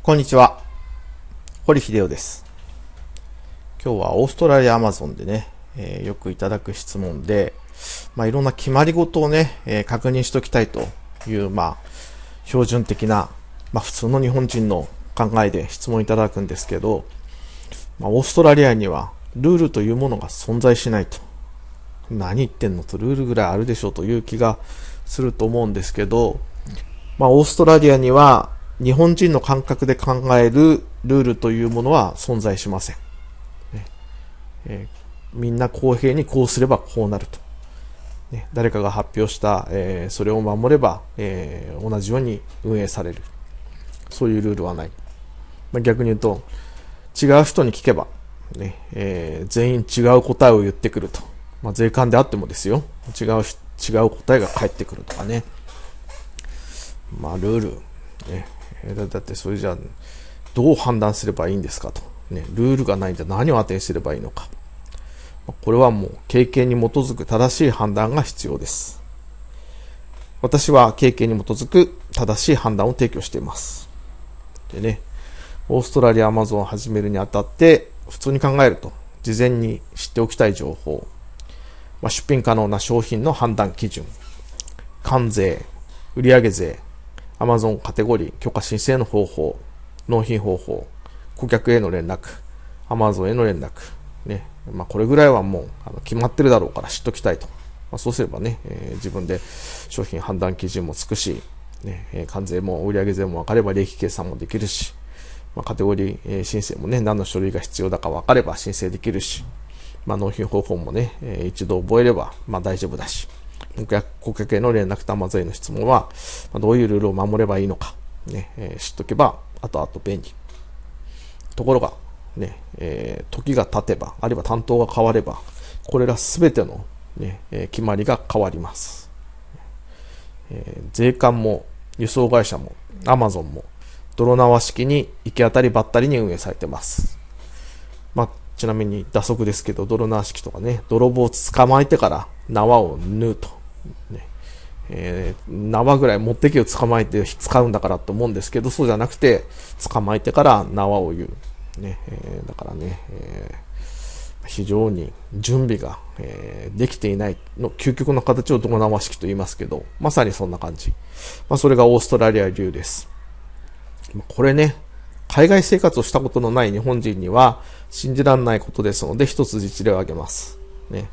こんにちは。堀秀夫です。今日はオーストラリアアマゾンでね、えー、よくいただく質問で、まあ、いろんな決まり事をね、えー、確認しておきたいという、まあ、標準的な、まあ、普通の日本人の考えで質問いただくんですけど、まあ、オーストラリアにはルールというものが存在しないと。何言ってんのとルールぐらいあるでしょうという気がすると思うんですけど、まあ、オーストラリアには日本人の感覚で考えるルールというものは存在しません。ねえー、みんな公平にこうすればこうなると。ね、誰かが発表した、えー、それを守れば、えー、同じように運営される。そういうルールはない。まあ、逆に言うと、違う人に聞けば、ねえー、全員違う答えを言ってくると。まあ、税関であってもですよ。違う、違う答えが返ってくるとかね。まあ、ルール。ねだだってそれじゃあどう判断すればいいんですかと、ね、ルールがないんで何を当てにすればいいのかこれはもう経験に基づく正しい判断が必要です私は経験に基づく正しい判断を提供していますでねオーストラリアアマゾンを始めるにあたって普通に考えると事前に知っておきたい情報、まあ、出品可能な商品の判断基準関税売上税 Amazon カテゴリー、許可申請の方法、納品方法、顧客への連絡、Amazon への連絡、ね、まあ、これぐらいはもうあの決まってるだろうから知っときたいと。まあ、そうすればね、えー、自分で商品判断基準もつくし、ね、えー、関税も売上税も分かれば利益計算もできるし、まあ、カテゴリー、えー、申請もね、何の書類が必要だか分かれば申請できるし、まあ、納品方法もね、えー、一度覚えれば、まあ、大丈夫だし、顧客への連絡玉添への質問は、どういうルールを守ればいいのか、ね、えー、知っとけば、後々便利。ところが、ね、えー、時が経てば、あるいは担当が変われば、これらすべてのね、えー、決まりが変わります。えー、税関も、輸送会社も、アマゾンも、泥縄式に行き当たりばったりに運営されてます。まあ、ちなみに打足ですけど、泥縄式とかね、泥棒を捕まえてから縄を縫うと。ねえー、縄ぐらい持ってけを捕まえて使うんだからと思うんですけどそうじゃなくて捕まえてから縄を言う、ねえー、だからね、えー、非常に準備が、えできていないの究極の形を泥縄式と言いますけどまさにそんな感じ、まあ、それがオーストラリア流ですこれね海外生活をしたことのない日本人には信じられないことですので一つ実例を挙げます、ね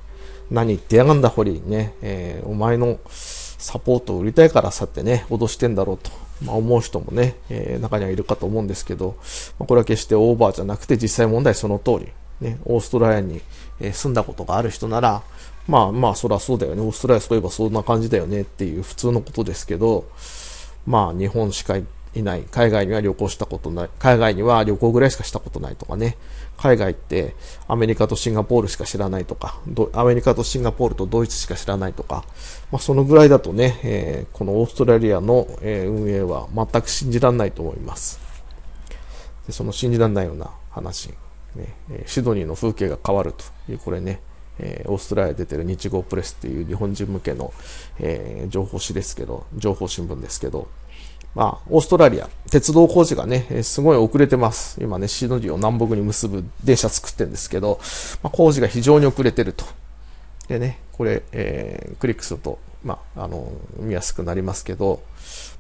何言ってやがんだ、ホリー。ね、えー、お前のサポートを売りたいからさってね、脅してんだろうと、まあ、思う人もね、えー、中にはいるかと思うんですけど、まあ、これは決してオーバーじゃなくて、実際問題その通り。ね、オーストラリアに、え住んだことがある人なら、まあまあ、そりゃそうだよね。オーストラリアそういえばそんな感じだよねっていう普通のことですけど、まあ、日本しか行っいない。海外には旅行したことない。海外には旅行ぐらいしかしたことないとかね。海外ってアメリカとシンガポールしか知らないとか、アメリカとシンガポールとドイツしか知らないとか、まあ、そのぐらいだとね、えー、このオーストラリアの、え運営は全く信じられないと思います。でその信じられないような話、ね、シドニーの風景が変わるという、これね、えー、オーストラリア出てる日号プレスっていう日本人向けの、えー、情報誌ですけど、情報新聞ですけど、まあ、オーストラリア、鉄道工事がね、すごい遅れてます。今ね、シドニーを南北に結ぶ電車作ってるんですけど、まあ、工事が非常に遅れてると。でね、これ、えー、クリックすると、まあ、あの、見やすくなりますけど、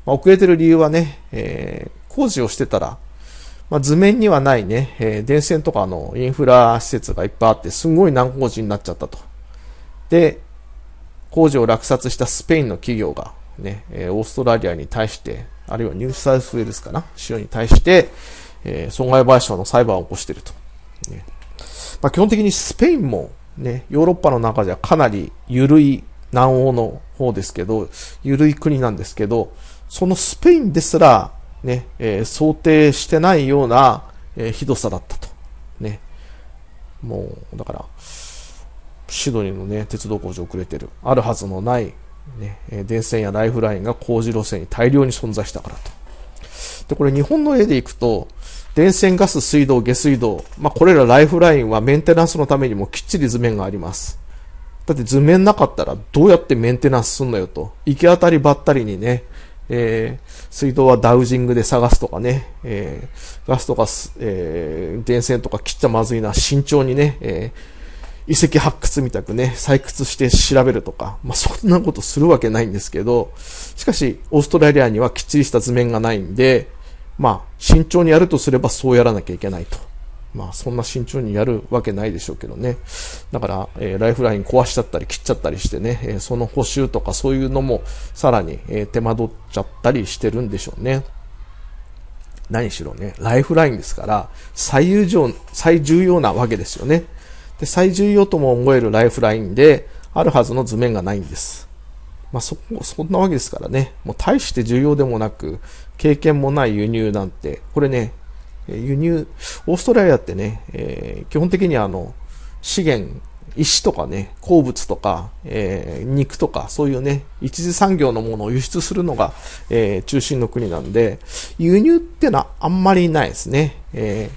まあ、遅れてる理由はね、えー、工事をしてたら、まあ、図面にはないね、えー、電線とかのインフラ施設がいっぱいあって、すごい難工事になっちゃったと。で、工事を落札したスペインの企業が、ね、えオーストラリアに対して、あるいはニューサウスウェールスかな、州に対して、えー、損害賠償の裁判を起こしていると。ねまあ、基本的にスペインも、ね、ヨーロッパの中ではかなり緩い南欧の方ですけど、緩い国なんですけど、そのスペインですら、ね、えー、想定してないような、えー、ひどさだったと。ね。もう、だから、シドニーのね、鉄道工事遅れてる。あるはずのないね、電線やライフラインが工事路線に大量に存在したからと。で、これ日本の絵でいくと、電線、ガス、水道、下水道、まあ、これらライフラインはメンテナンスのためにもきっちり図面があります。だって図面なかったらどうやってメンテナンスすんのよと。行き当たりばったりにね、えー、水道はダウジングで探すとかね、えー、ガスとか、えー、電線とか切っちゃまずいな、慎重にね、えー、遺跡発掘みたくね、採掘して調べるとか、まあ、そんなことするわけないんですけど、しかし、オーストラリアにはきっちりした図面がないんで、まあ、慎重にやるとすればそうやらなきゃいけないと。まあ、そんな慎重にやるわけないでしょうけどね。だから、えー、ライフライン壊しちゃったり切っちゃったりしてね、えー、その補修とかそういうのもさらに、えー、手間取っちゃったりしてるんでしょうね。何しろね、ライフラインですから、最優最重要なわけですよね。で、最重要とも思えるライフラインで、あるはずの図面がないんです。まあ、そ、そんなわけですからね。もう大して重要でもなく、経験もない輸入なんて、これね、輸入、オーストラリアってね、えー、基本的にあの、資源、石とかね、鉱物とか、えー、肉とか、そういうね、一次産業のものを輸出するのが、えー、中心の国なんで、輸入ってのはあんまりないですね。え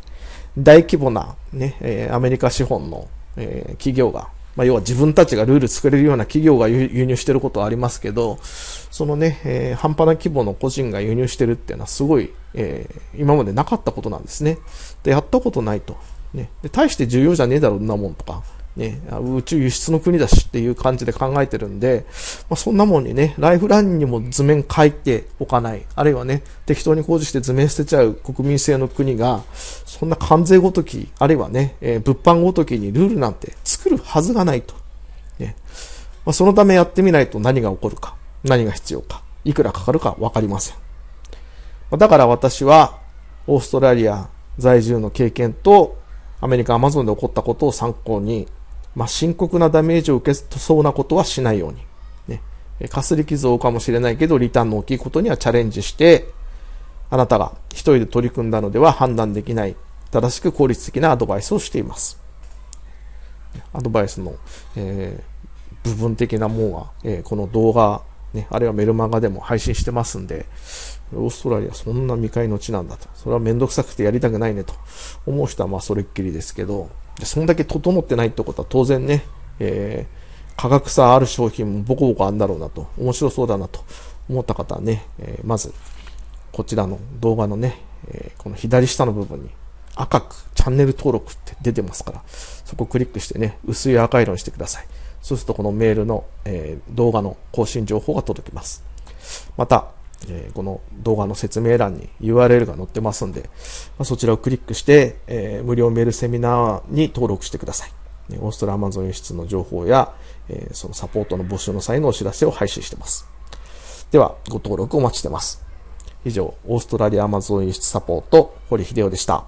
大規模なね、えアメリカ資本の、え企業が、まあ、要は自分たちがルール作れるような企業が輸入してることはありますけど、そのね、え半端な規模の個人が輸入してるっていうのはすごい、え今までなかったことなんですね。で、やったことないと。ね、で大して重要じゃねえだろ、んなもんとか。ね、宇宙輸出の国だしっていう感じで考えてるんで、まあ、そんなもんにね、ライフラインにも図面書いておかない、あるいはね、適当に工事して図面捨てちゃう国民性の国が、そんな関税ごとき、あるいはね、えー、物販ごときにルールなんて作るはずがないと。ねまあ、そのためやってみないと何が起こるか、何が必要か、いくらかかるかわかりません。だから私は、オーストラリア在住の経験と、アメリカ、アマゾンで起こったことを参考に、まあ、深刻なダメージを受けそうなことはしないように。ね、かすり傷を負うかもしれないけど、リターンの大きいことにはチャレンジして、あなたが一人で取り組んだのでは判断できない、正しく効率的なアドバイスをしています。アドバイスの、えー、部分的なもんは、えー、この動画、ね、あるいはメルマガでも配信してますんで、オーストラリアそんな未開の地なんだと。それはめんどくさくてやりたくないねと思う人はまあそれっきりですけど、そんだけ整ってないってことは当然ね、えー、価格差ある商品もボコボコあるんだろうなと、面白そうだなと思った方はね、えー、まず、こちらの動画のね、えー、この左下の部分に赤くチャンネル登録って出てますから、そこクリックしてね、薄い赤色にしてください。そうするとこのメールの、え動画の更新情報が届きます。また、えー、この動画の説明欄に URL が載ってますんで、まあ、そちらをクリックして、えー、無料メールセミナーに登録してください。オーストラアマゾン輸出の情報や、えー、そのサポートの募集の際のお知らせを配信してます。では、ご登録お待ちしてます。以上、オーストラリアアマゾン輸出サポート、堀秀夫でした。